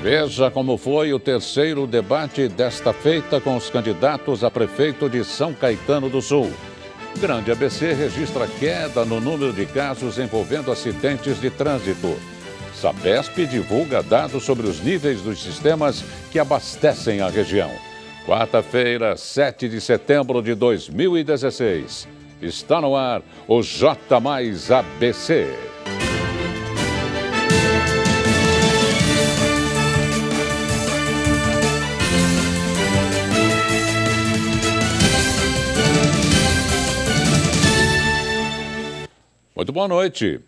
Veja como foi o terceiro debate desta feita com os candidatos a prefeito de São Caetano do Sul. Grande ABC registra queda no número de casos envolvendo acidentes de trânsito. Sabesp divulga dados sobre os níveis dos sistemas que abastecem a região. Quarta-feira, 7 de setembro de 2016. Está no ar o J Mais ABC. Muito boa noite.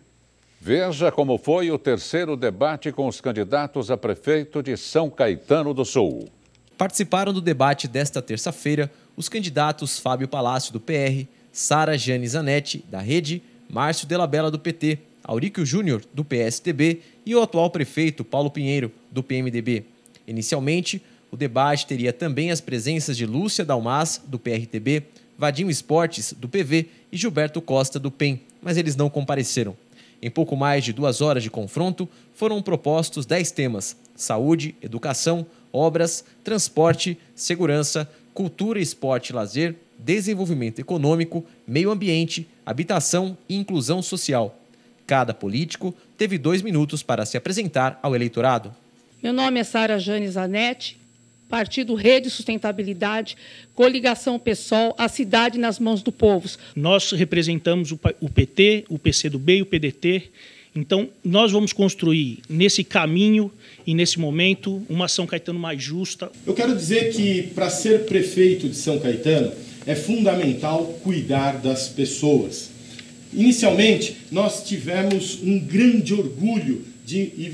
Veja como foi o terceiro debate com os candidatos a prefeito de São Caetano do Sul. Participaram do debate desta terça-feira os candidatos Fábio Palácio, do PR, Sara Jane Zanetti, da Rede, Márcio Delabella, do PT, Aurico Júnior, do PSTB e o atual prefeito Paulo Pinheiro, do PMDB. Inicialmente, o debate teria também as presenças de Lúcia Dalmas, do PRTB, Vadim Esportes, do PV e Gilberto Costa, do PEN mas eles não compareceram. Em pouco mais de duas horas de confronto, foram propostos dez temas: saúde, educação, obras, transporte, segurança, cultura, esporte e lazer, desenvolvimento econômico, meio ambiente, habitação e inclusão social. Cada político teve dois minutos para se apresentar ao eleitorado. Meu nome é Sara Jane Zanetti, Partido Rede Sustentabilidade, Coligação PSOL, a cidade nas mãos do povo. Nós representamos o PT, o PCdoB e o PDT. Então, nós vamos construir nesse caminho e nesse momento uma São Caetano mais justa. Eu quero dizer que para ser prefeito de São Caetano é fundamental cuidar das pessoas. Inicialmente, nós tivemos um grande orgulho de, e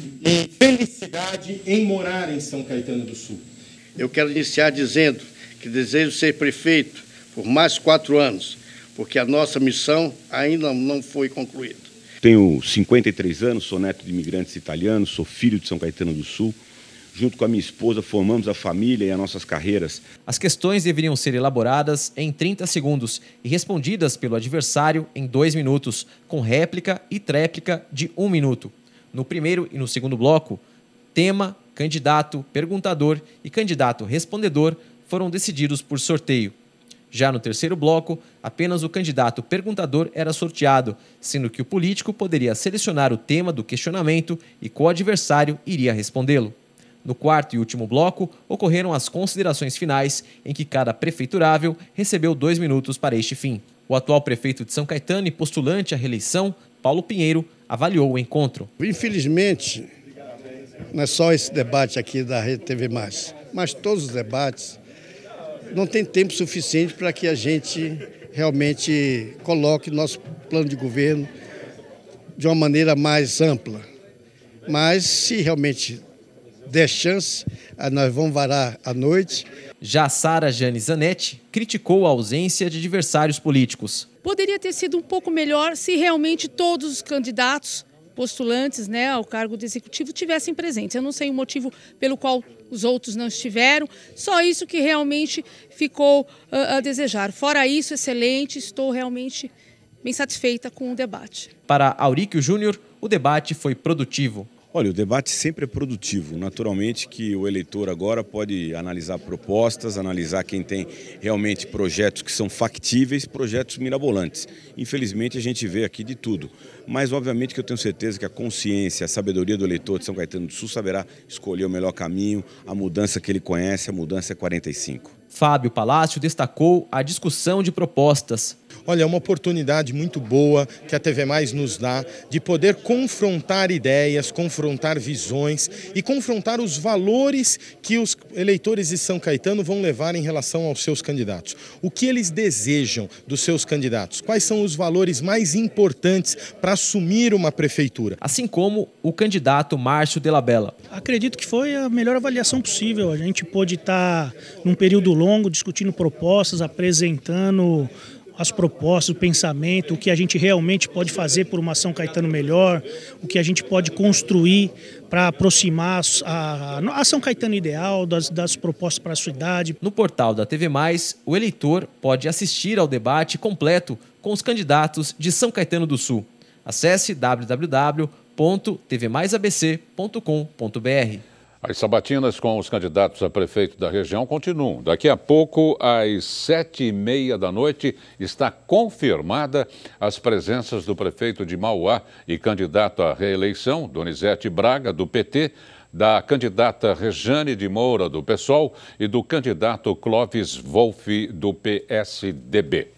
felicidade em morar em São Caetano do Sul. Eu quero iniciar dizendo que desejo ser prefeito por mais quatro anos, porque a nossa missão ainda não foi concluída. Tenho 53 anos, sou neto de imigrantes italianos, sou filho de São Caetano do Sul. Junto com a minha esposa, formamos a família e as nossas carreiras. As questões deveriam ser elaboradas em 30 segundos e respondidas pelo adversário em dois minutos, com réplica e tréplica de um minuto. No primeiro e no segundo bloco, tema candidato perguntador e candidato respondedor foram decididos por sorteio. Já no terceiro bloco, apenas o candidato perguntador era sorteado, sendo que o político poderia selecionar o tema do questionamento e qual adversário iria respondê-lo. No quarto e último bloco, ocorreram as considerações finais, em que cada prefeiturável recebeu dois minutos para este fim. O atual prefeito de São Caetano e postulante à reeleição, Paulo Pinheiro, avaliou o encontro. Infelizmente, não é só esse debate aqui da Rede TV Mais, mas todos os debates. Não tem tempo suficiente para que a gente realmente coloque nosso plano de governo de uma maneira mais ampla. Mas se realmente der chance, ah, nós vamos varar à noite. Já Sara Jane Zanetti criticou a ausência de adversários políticos. Poderia ter sido um pouco melhor se realmente todos os candidatos postulantes né, ao cargo de executivo tivessem presentes. Eu não sei o motivo pelo qual os outros não estiveram, só isso que realmente ficou uh, a desejar. Fora isso, excelente, estou realmente bem satisfeita com o debate. Para Auríquio Júnior, o debate foi produtivo, Olha, o debate sempre é produtivo. Naturalmente que o eleitor agora pode analisar propostas, analisar quem tem realmente projetos que são factíveis, projetos mirabolantes. Infelizmente a gente vê aqui de tudo. Mas obviamente que eu tenho certeza que a consciência, a sabedoria do eleitor de São Caetano do Sul saberá escolher o melhor caminho, a mudança que ele conhece, a mudança é 45. Fábio Palácio destacou a discussão de propostas Olha, é uma oportunidade muito boa que a TV Mais nos dá de poder confrontar ideias, confrontar visões e confrontar os valores que os eleitores de São Caetano vão levar em relação aos seus candidatos. O que eles desejam dos seus candidatos? Quais são os valores mais importantes para assumir uma prefeitura? Assim como o candidato Márcio Delabella. Acredito que foi a melhor avaliação possível. A gente pôde estar num período longo discutindo propostas, apresentando as propostas, o pensamento, o que a gente realmente pode fazer por uma ação Caetano melhor, o que a gente pode construir para aproximar a, a, ação Caetano ideal das, das propostas para a sua idade. No portal da TV Mais, o eleitor pode assistir ao debate completo com os candidatos de São Caetano do Sul. Acesse www.tvmaisabc.com.br. As sabatinas com os candidatos a prefeito da região continuam. Daqui a pouco, às sete e meia da noite, está confirmada as presenças do prefeito de Mauá e candidato à reeleição, Donizete Braga, do PT, da candidata Rejane de Moura, do PSOL, e do candidato Clóvis Wolff, do PSDB.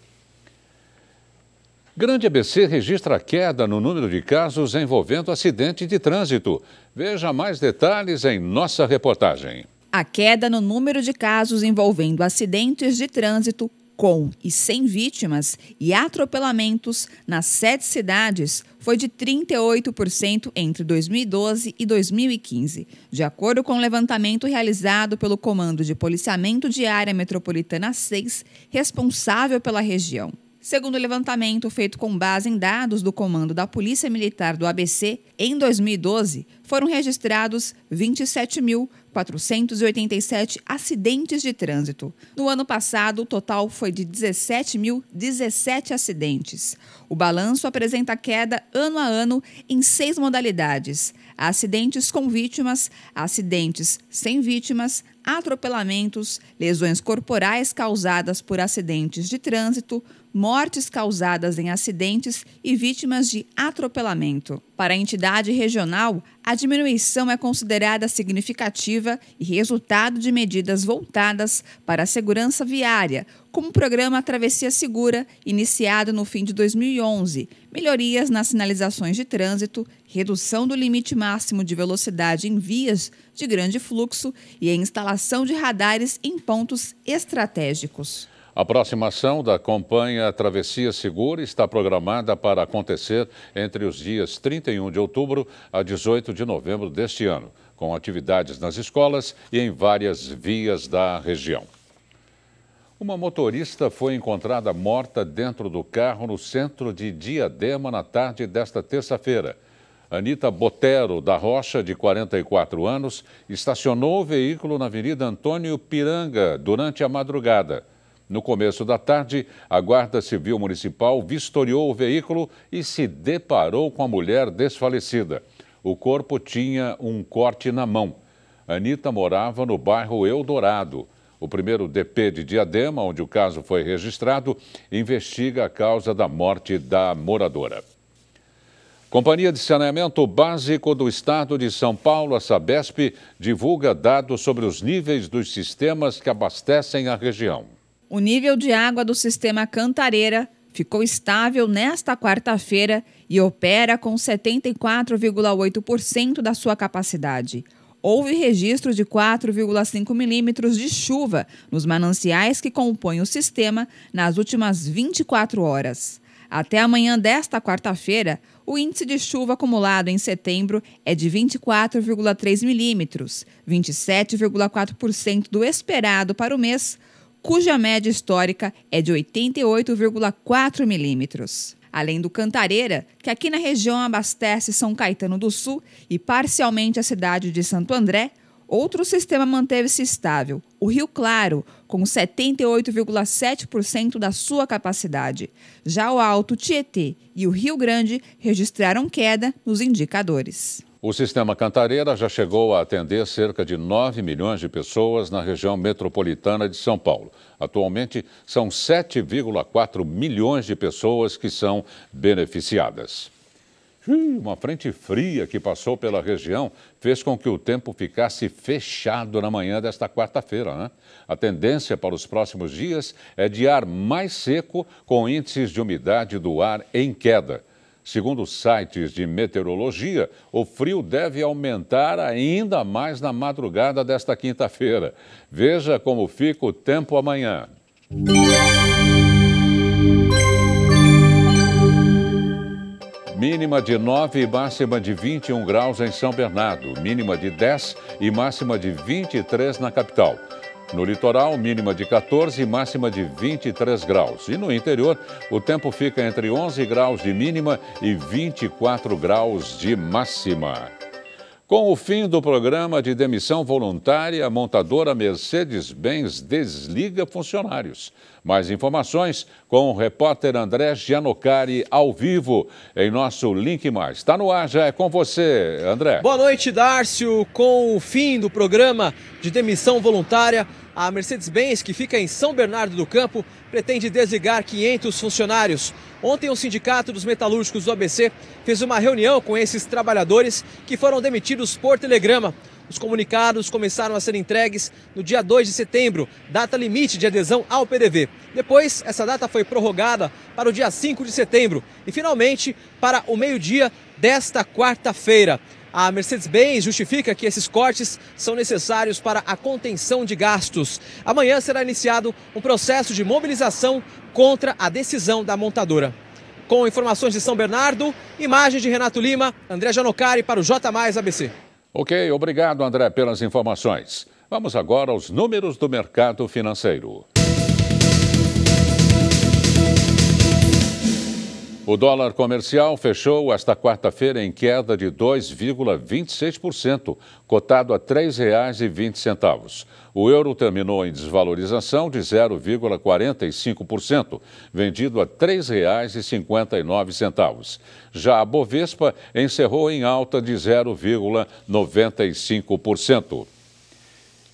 Grande ABC registra queda no número de casos envolvendo acidente de trânsito. Veja mais detalhes em nossa reportagem. A queda no número de casos envolvendo acidentes de trânsito com e sem vítimas e atropelamentos nas sete cidades foi de 38% entre 2012 e 2015, de acordo com o um levantamento realizado pelo Comando de Policiamento de Área Metropolitana 6, responsável pela região. Segundo o levantamento feito com base em dados do comando da Polícia Militar do ABC, em 2012 foram registrados 27.487 acidentes de trânsito. No ano passado, o total foi de 17.017 acidentes. O balanço apresenta queda ano a ano em seis modalidades: acidentes com vítimas, acidentes sem vítimas, atropelamentos, lesões corporais causadas por acidentes de trânsito mortes causadas em acidentes e vítimas de atropelamento. Para a entidade regional, a diminuição é considerada significativa e resultado de medidas voltadas para a segurança viária, como o programa Travessia Segura, iniciado no fim de 2011, melhorias nas sinalizações de trânsito, redução do limite máximo de velocidade em vias de grande fluxo e a instalação de radares em pontos estratégicos. A próxima ação da campanha Travessia Segura está programada para acontecer entre os dias 31 de outubro a 18 de novembro deste ano, com atividades nas escolas e em várias vias da região. Uma motorista foi encontrada morta dentro do carro no centro de Diadema na tarde desta terça-feira. Anita Botero da Rocha, de 44 anos, estacionou o veículo na Avenida Antônio Piranga durante a madrugada. No começo da tarde, a Guarda Civil Municipal vistoriou o veículo e se deparou com a mulher desfalecida. O corpo tinha um corte na mão. Anitta morava no bairro Eldorado. O primeiro DP de Diadema, onde o caso foi registrado, investiga a causa da morte da moradora. Companhia de Saneamento Básico do Estado de São Paulo, a Sabesp, divulga dados sobre os níveis dos sistemas que abastecem a região. O nível de água do sistema Cantareira ficou estável nesta quarta-feira e opera com 74,8% da sua capacidade. Houve registro de 4,5 milímetros de chuva nos mananciais que compõem o sistema nas últimas 24 horas. Até amanhã desta quarta-feira, o índice de chuva acumulado em setembro é de 24,3 milímetros, 27,4% do esperado para o mês, cuja média histórica é de 88,4 milímetros. Além do Cantareira, que aqui na região abastece São Caetano do Sul e parcialmente a cidade de Santo André, outro sistema manteve-se estável, o Rio Claro, com 78,7% da sua capacidade. Já o Alto Tietê e o Rio Grande registraram queda nos indicadores. O sistema Cantareira já chegou a atender cerca de 9 milhões de pessoas na região metropolitana de São Paulo. Atualmente, são 7,4 milhões de pessoas que são beneficiadas. Uma frente fria que passou pela região fez com que o tempo ficasse fechado na manhã desta quarta-feira. Né? A tendência para os próximos dias é de ar mais seco, com índices de umidade do ar em queda. Segundo sites de meteorologia, o frio deve aumentar ainda mais na madrugada desta quinta-feira. Veja como fica o tempo amanhã. Mínima de 9 e máxima de 21 graus em São Bernardo. Mínima de 10 e máxima de 23 na capital. No litoral, mínima de 14 e máxima de 23 graus. E no interior, o tempo fica entre 11 graus de mínima e 24 graus de máxima. Com o fim do programa de demissão voluntária, a montadora Mercedes-Benz desliga funcionários. Mais informações com o repórter André Gianocari ao vivo em nosso Link Mais. Está no ar, já é com você, André. Boa noite, Dárcio. Com o fim do programa de demissão voluntária, a Mercedes-Benz, que fica em São Bernardo do Campo, pretende desligar 500 funcionários. Ontem, o Sindicato dos Metalúrgicos do ABC fez uma reunião com esses trabalhadores que foram demitidos por telegrama. Os comunicados começaram a ser entregues no dia 2 de setembro, data limite de adesão ao PDV. Depois, essa data foi prorrogada para o dia 5 de setembro e, finalmente, para o meio-dia desta quarta-feira. A Mercedes-Benz justifica que esses cortes são necessários para a contenção de gastos. Amanhã será iniciado um processo de mobilização contra a decisão da montadora. Com informações de São Bernardo, imagens de Renato Lima, André Janocari para o J Mais ABC. Ok, obrigado André pelas informações. Vamos agora aos números do mercado financeiro. O dólar comercial fechou esta quarta-feira em queda de 2,26%, cotado a R$ 3,20. O euro terminou em desvalorização de 0,45%, vendido a R$ 3,59. Já a Bovespa encerrou em alta de 0,95%.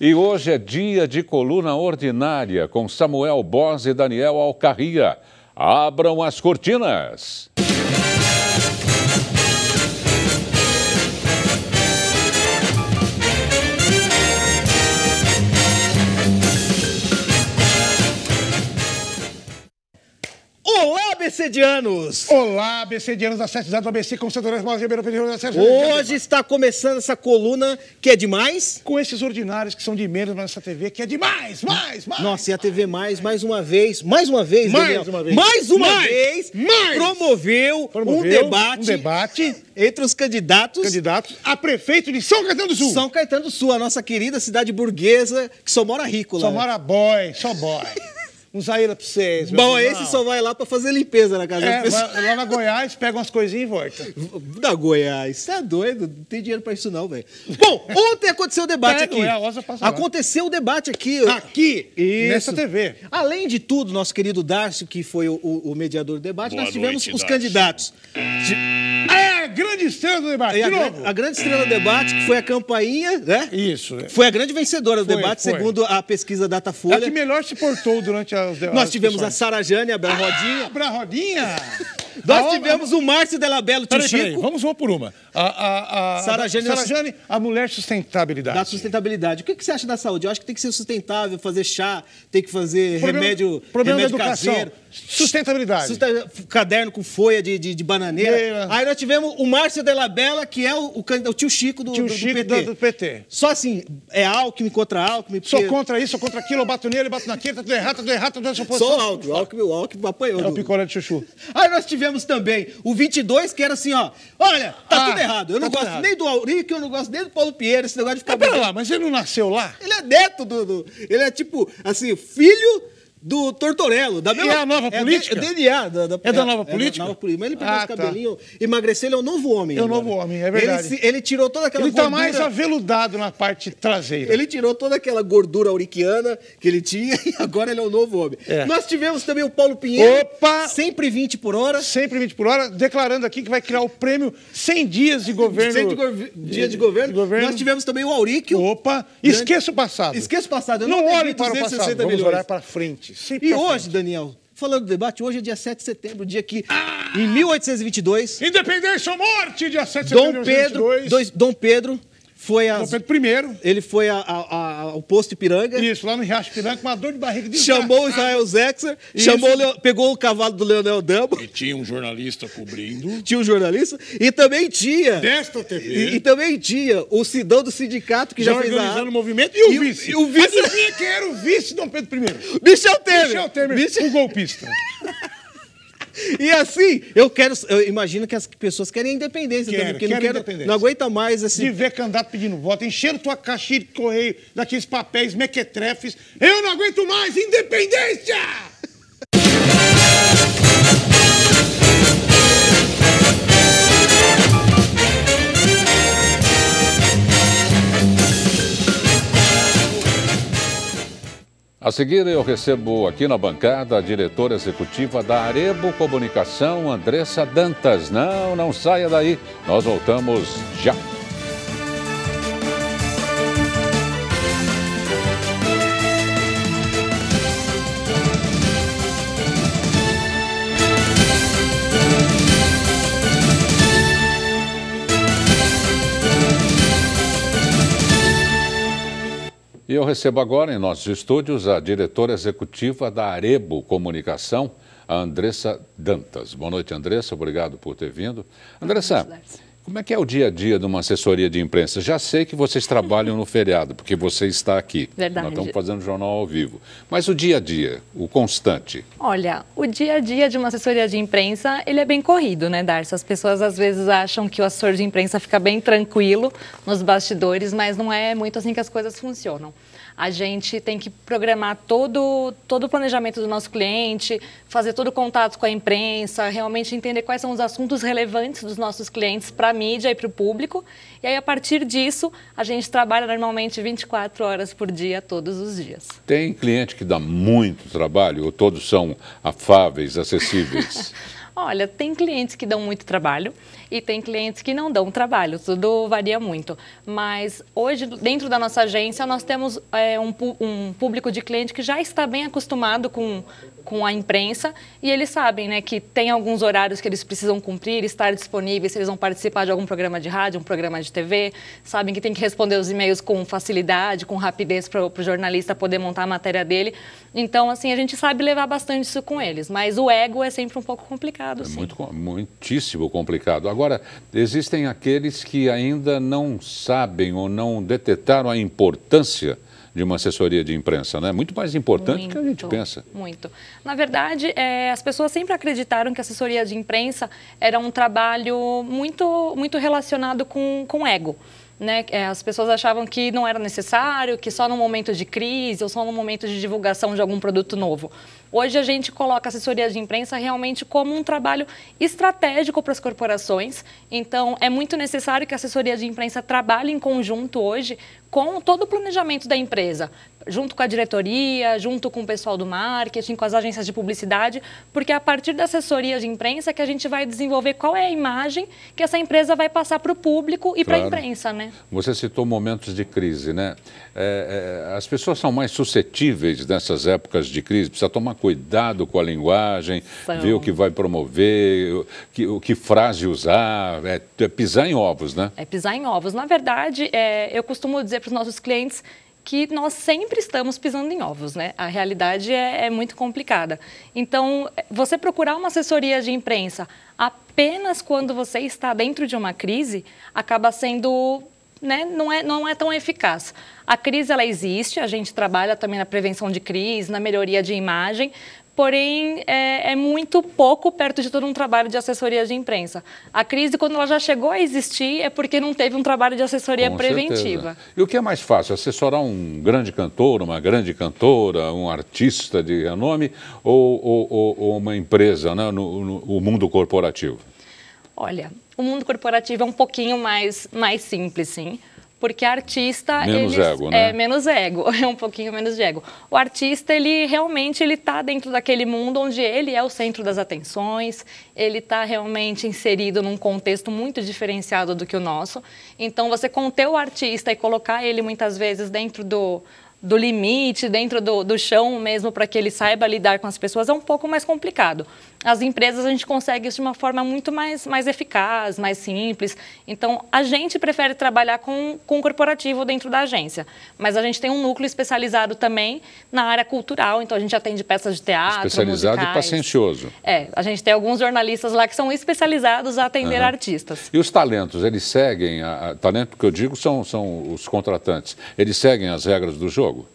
E hoje é dia de coluna ordinária com Samuel Bos e Daniel Alcarria. Abram as cortinas. Becedianos. Olá, Becedianos da 7 Cidade do ABC, com Santorés Mola Ribeiro Pedro da Sete Hoje está começando essa coluna que é demais. Com esses ordinários que são de menos mas essa TV, que é demais, mais, mais. Nossa, e a TV mais, mais uma vez, mais uma vez, mais Daniel, uma vez, mais uma mais, vez, mais. Promoveu, promoveu, um debate, um debate entre os candidatos, candidatos a prefeito de São Caetano do Sul. São Caetano do Sul, a nossa querida cidade burguesa que só mora rico lá. Só né? mora boy, só boy. um Zaira pra vocês. Bom, esse só vai lá pra fazer limpeza na casa é, lá na Goiás, pega umas coisinhas e volta. Da Goiás, você é doido? Não tem dinheiro pra isso não, velho. Bom, ontem aconteceu o debate é, aqui. aconteceu lá. o debate aqui. Aqui, isso. nessa TV. Além de tudo, nosso querido Darcio, que foi o, o mediador do debate, Boa nós tivemos noite, os Darcio. candidatos. De... É! grande estrela do debate, e de a novo. a grande estrela do debate, que foi a campainha, né? Isso. É. Foi a grande vencedora do foi, debate, foi. segundo a pesquisa Datafolha. a que melhor se portou durante as debates. Nós tivemos as a Sara Jane, a Bran ah, Rodinha. Ah, Bran Rodinha! Nós tivemos o Márcio Delabelo tio Chico. Peraí, vamos uma por uma. A, a, a Sara Jane, Jane, a mulher sustentabilidade. Da sustentabilidade. O que, que você acha da saúde? Eu acho que tem que ser sustentável, fazer chá, tem que fazer problema, remédio, problema remédio caseiro. Sustentabilidade. Sustentabilidade. Caderno com folha de, de, de bananeira. Aí nós tivemos o Márcio Delabela que é o, o, o tio Chico do, tio do, do Chico PT. Do, do, PT. Só assim, é Alckmin contra Alckmin. Porque... Sou contra isso, sou contra aquilo, eu bato nele, bato naquilo, tá tudo errado, tá tudo errado, tá tudo errado. Sou Alckmin, o Alckmin apanhou. É o picolé de chuchu. Aí nós tivemos tivemos também o 22, que era assim, ó. Olha, tá ah, tudo errado. Eu tá não gosto errado. nem do Aurico, eu não gosto nem do Paulo Pinheiro, esse negócio de ficar. Mas, lá, mas ele não nasceu lá? Ele é neto do, do. Ele é tipo, assim, filho do Tortorello. Da mesma, é a nova é política? É, DNA. Da, da, é da é, nova é, política? É da nova política. Mas ele pegou ah, os tá. cabelinhos, tá. emagreceu, ele é um novo homem. É um novo homem, é verdade. Ele, ele tirou toda aquela Ele tá gordura, tá mais aveludado na parte traseira. Ele tirou toda aquela gordura auriquiana que ele tinha e agora ele é um novo homem. É. Nós tivemos também o Paulo Pinheiro. Opa! Sempre 20 por hora. Sempre 20 por hora, declarando aqui que vai criar o prêmio 100 dias de governo. 100 de go dias de governo. de governo. Nós tivemos também o Auríquio. Opa! Esqueça o passado. Esqueça o passado. Eu não, não olhe para o passado, vamos milhões. olhar para frente e tá hoje, Daniel, falando do debate, hoje é dia 7 de setembro, dia que, ah! em 1822... Independência ou morte, dia 7 de Dom setembro Pedro, 1822. Dois, Dom Pedro foi a. Dom Pedro I. Ele foi a, a, a, ao posto Piranga. Isso, lá no Riacho Piranga com uma dor de barriga de Chamou o Israel Zexer, chamou, Leo, pegou o cavalo do Leonel Dama. E tinha um jornalista cobrindo. tinha um jornalista. E também tinha. Desta TV. E, e também tinha o Sidão do sindicato, que já, já fez organizando a... o movimento. E o e vice. E o vice. quem era o vice de Dom Pedro I? Michel Temer. Michel Temer, Michel... o golpista. E assim, eu quero. Eu imagino que as pessoas querem independência, quero, porque quero não, quero, independência. não aguenta mais esse. De ver candidato pedindo voto, encheram tua caixinha de correio daqueles papéis mequetrefes. Eu não aguento mais! Independência! A seguir, eu recebo aqui na bancada a diretora executiva da Arebo Comunicação, Andressa Dantas. Não, não saia daí, nós voltamos já. eu recebo agora em nossos estúdios a diretora executiva da Arebo Comunicação, a Andressa Dantas. Boa noite, Andressa. Obrigado por ter vindo. Andressa, como é que é o dia a dia de uma assessoria de imprensa? Já sei que vocês trabalham no feriado, porque você está aqui. Verdade. Nós estamos fazendo jornal ao vivo. Mas o dia a dia, o constante? Olha, o dia a dia de uma assessoria de imprensa, ele é bem corrido, né, Darcy? As pessoas às vezes acham que o assessor de imprensa fica bem tranquilo nos bastidores, mas não é muito assim que as coisas funcionam. A gente tem que programar todo, todo o planejamento do nosso cliente, fazer todo o contato com a imprensa, realmente entender quais são os assuntos relevantes dos nossos clientes para a mídia e para o público. E aí, a partir disso, a gente trabalha normalmente 24 horas por dia, todos os dias. Tem cliente que dá muito trabalho ou todos são afáveis, acessíveis? Olha, tem clientes que dão muito trabalho e tem clientes que não dão trabalho, tudo varia muito. Mas hoje, dentro da nossa agência, nós temos é, um, um público de cliente que já está bem acostumado com, com a imprensa e eles sabem né, que tem alguns horários que eles precisam cumprir, estar disponíveis, se eles vão participar de algum programa de rádio, um programa de TV, sabem que tem que responder os e-mails com facilidade, com rapidez para o jornalista poder montar a matéria dele. Então, assim, a gente sabe levar bastante isso com eles, mas o ego é sempre um pouco complicado. É sim. muito, muitíssimo complicado. Agora, existem aqueles que ainda não sabem ou não detetaram a importância de uma assessoria de imprensa, né? Muito mais importante muito, do que a gente pensa. Muito. Na verdade, é, as pessoas sempre acreditaram que a assessoria de imprensa era um trabalho muito, muito relacionado com, com ego. Né? É, as pessoas achavam que não era necessário, que só no momento de crise ou só no momento de divulgação de algum produto novo. Hoje a gente coloca a assessoria de imprensa realmente como um trabalho estratégico para as corporações. Então, é muito necessário que a assessoria de imprensa trabalhe em conjunto hoje com todo o planejamento da empresa, junto com a diretoria, junto com o pessoal do marketing, com as agências de publicidade, porque é a partir da assessoria de imprensa que a gente vai desenvolver qual é a imagem que essa empresa vai passar para o público e claro. para a imprensa, né? Você citou momentos de crise, né? É, é, as pessoas são mais suscetíveis nessas épocas de crise, precisa tomar cuidado com a linguagem, são. ver o que vai promover, o que, o que frase usar, é, é pisar em ovos, né? É pisar em ovos. Na verdade, é, eu costumo dizer para os nossos clientes que nós sempre estamos pisando em ovos, né? A realidade é, é, muito complicada. Então, você procurar uma assessoria de imprensa apenas quando você está dentro de uma crise acaba sendo. Né? Não, é, não é tão eficaz. A crise ela existe, a gente trabalha também na prevenção de crise, na melhoria de imagem, porém é, é, muito pouco perto de todo um trabalho de assessoria de imprensa. A crise, quando ela já chegou a existir, é porque não teve um trabalho de assessoria Com preventiva. Certeza. E o que é mais fácil, assessorar um grande cantor, uma grande cantora, um artista de renome ou, ou, ou uma empresa né, no, no, no mundo corporativo? Olha, o mundo corporativo é um pouquinho mais, mais simples, sim porque artista menos ego, né? é menos ego, é um pouquinho menos de ego. O artista ele realmente ele está dentro daquele mundo onde ele é o centro das atenções, ele está realmente inserido num contexto muito diferenciado do que o nosso. Então você conter o artista e colocar ele muitas vezes dentro do do limite, dentro do, do chão mesmo, para que ele saiba lidar com as pessoas, é um pouco mais complicado as empresas a gente consegue isso de uma forma muito mais, mais eficaz, mais simples. Então, a gente prefere trabalhar com, o corporativo dentro da agência, mas a gente tem um núcleo especializado também na área cultural, então a gente atende peças de teatro, Especializado musicais. e paciencioso. É, a gente tem alguns jornalistas lá que são especializados a atender uhum. artistas. E os talentos, eles seguem, a, a, talento que eu digo são, são os contratantes, eles seguem as regras do jogo?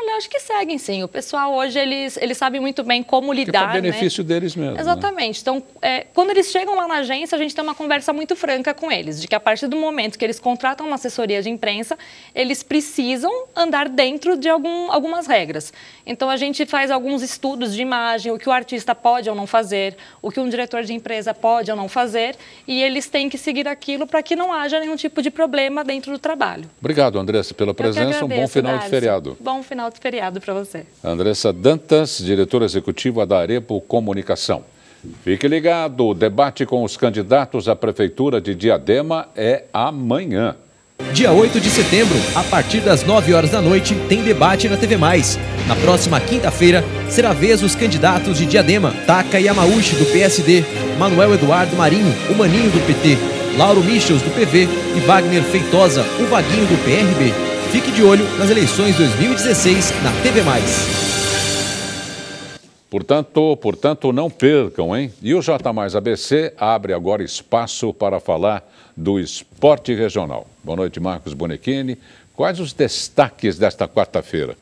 Olha, acho que seguem sim. O pessoal hoje eles, eles sabem muito bem como tá lidar. que é né? benefício né? deles mesmo. Né? Exatamente. Né? Então, é, quando eles chegam lá na agência, a gente tem uma conversa muito franca com eles, de que a partir do momento que eles contratam uma assessoria de imprensa, eles precisam andar dentro de algum, algumas regras. Então, a gente faz alguns estudos de imagem, o que o artista pode ou não fazer, o que um diretor de empresa pode ou não fazer, e eles têm que seguir aquilo para que não haja nenhum tipo de problema dentro do trabalho. Obrigado, Andressa, pela presença. Agradeço, um bom final Darcy. de feriado. Bom final alto feriado para você. Andressa Dantas, diretora executiva da Arepo Comunicação. Fique ligado, o debate com os candidatos à Prefeitura de Diadema é amanhã. Dia 8 de setembro, a partir das 9 horas da noite, tem debate na TV Mais. Na próxima quinta-feira, será vez os candidatos de Diadema, Taka Yamauchi, do PSD, Manuel Eduardo Marinho, o Maninho, do PT, Lauro Michels, do PV e Wagner Feitosa, o Vaguinho, do PRB. Fique de olho nas eleições 2016 na TV Mais. Portanto, portanto, não percam, hein? E o J Mais ABC abre agora espaço para falar do esporte regional. Boa noite, Marcos Bonequini. Quais os destaques desta quarta-feira?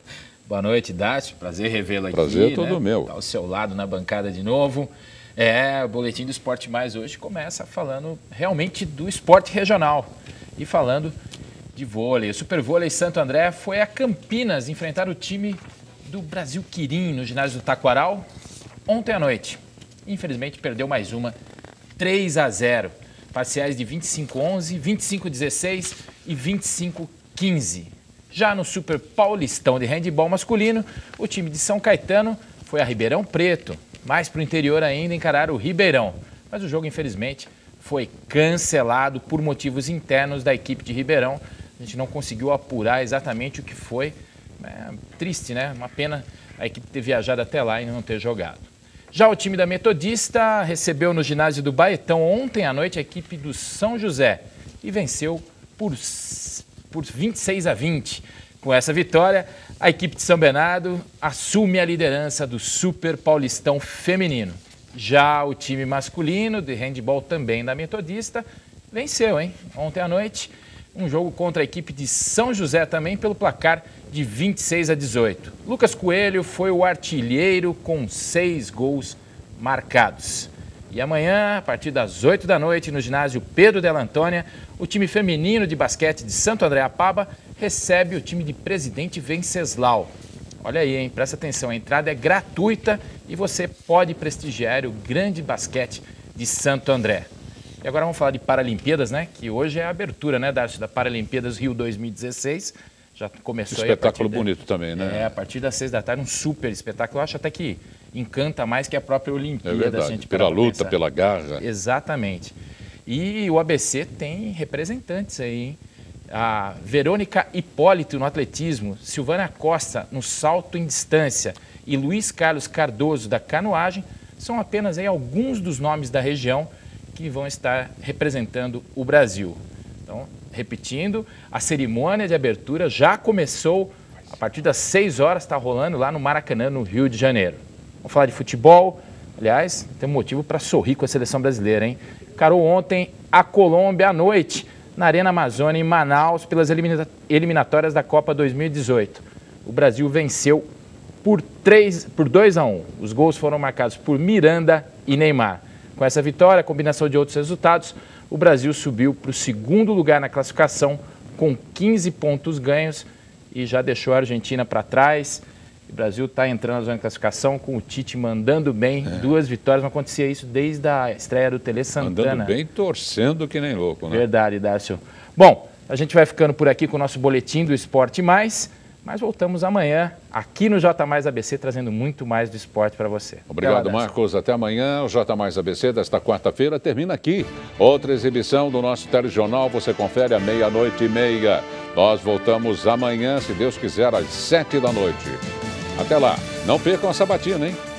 Boa noite, Dácio. Prazer revê-lo aqui. Prazer é né? todo né? meu. Tá ao seu lado na bancada de novo. É, o Boletim do Esporte Mais hoje começa falando realmente do esporte regional e falando de vôlei. O Super Vôlei Santo André foi a Campinas enfrentar o time do Brasil Quirim no ginásio do Taquaral ontem à noite. Infelizmente perdeu mais uma, 3 a 0. Parciais de 25-11, 25-16 e 25-15. Já no Super Paulistão de Handball masculino, o time de São Caetano foi a Ribeirão Preto, mais para o interior ainda encarar o Ribeirão. Mas o jogo, infelizmente, foi cancelado por motivos internos da equipe de Ribeirão, a gente não conseguiu apurar exatamente o que foi. É, triste, né? Uma pena a equipe ter viajado até lá e não ter jogado. Já o time da Metodista recebeu no ginásio do Baetão ontem à noite a equipe do São José e venceu por, por 26 a 20. Com essa vitória, a equipe de São Bernardo assume a liderança do Super Paulistão Feminino. Já o time masculino de handball também da Metodista venceu, hein? Ontem à noite um jogo contra a equipe de São José também pelo placar de 26 a 18. Lucas Coelho foi o artilheiro com seis gols marcados. E amanhã, a partir das 8 da noite, no ginásio Pedro Della Antônia, o time feminino de basquete de Santo André Apaba recebe o time de Presidente Venceslau. Olha aí, hein? Presta atenção, a entrada é gratuita e você pode prestigiar o grande basquete de Santo André. E agora vamos falar de Paralimpíadas, né? Que hoje é a abertura, né, Darcy, da Paralimpíadas Rio 2016. Já começou espetáculo aí Espetáculo bonito da... também, né? É, a partir das seis da tarde, um super espetáculo. Eu acho até que encanta mais que a própria Olimpíada. É gente, pela luta, pela garra. Exatamente. E o ABC tem representantes aí, hein? A Verônica Hipólito no atletismo, Silvana Costa no salto em distância e Luiz Carlos Cardoso da canoagem são apenas aí alguns dos nomes da região que vão estar representando o Brasil. Então, repetindo, a cerimônia de abertura já começou a partir das 6 horas, está rolando lá no Maracanã, no Rio de Janeiro. Vamos falar de futebol. Aliás, tem um motivo para sorrir com a seleção brasileira, hein? Carol ontem a Colômbia à noite, na Arena Amazônia, em Manaus, pelas eliminatórias da Copa 2018. O Brasil venceu por, 3, por 2 a 1. Os gols foram marcados por Miranda e Neymar. Com essa vitória, a combinação de outros resultados, o Brasil subiu para o segundo lugar na classificação com 15 pontos ganhos e já deixou a Argentina para trás. O Brasil está entrando na zona de classificação com o Tite mandando bem, é. duas vitórias. Não acontecia isso desde a estreia do Tele Santana. Mandando bem, torcendo que nem louco, né? Verdade, Dácio. Bom, a gente vai ficando por aqui com o nosso boletim do Esporte Mais. Mas voltamos amanhã aqui no J Mais ABC trazendo muito mais do esporte para você. Obrigado, Marcos. Até amanhã. O J Mais ABC desta quarta-feira termina aqui. Outra exibição do nosso telejornal você confere à meia-noite e meia. Nós voltamos amanhã, se Deus quiser, às sete da noite. Até lá. Não percam a sabatina, hein?